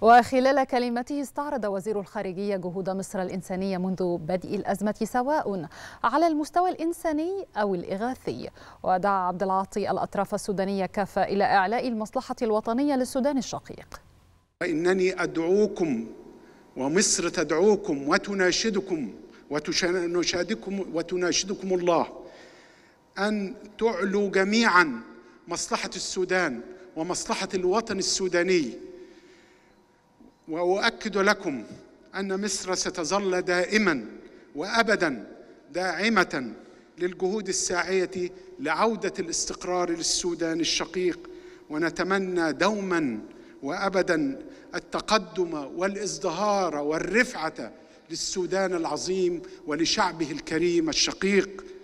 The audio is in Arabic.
وخلال كلمته استعرض وزير الخارجية جهود مصر الإنسانية منذ بدء الأزمة سواء على المستوى الإنساني أو الإغاثي ودعا عبد العاطي الأطراف السودانية كافة إلى إعلاء المصلحة الوطنية للسودان الشقيق إنني أدعوكم ومصر تدعوكم وتناشدكم وتناشدكم وتناشدكم الله أن تعلوا جميعا مصلحة السودان ومصلحة الوطن السوداني واؤكد لكم ان مصر ستظل دائما وابدا داعمه للجهود الساعيه لعوده الاستقرار للسودان الشقيق ونتمنى دوما وابدا التقدم والازدهار والرفعه للسودان العظيم ولشعبه الكريم الشقيق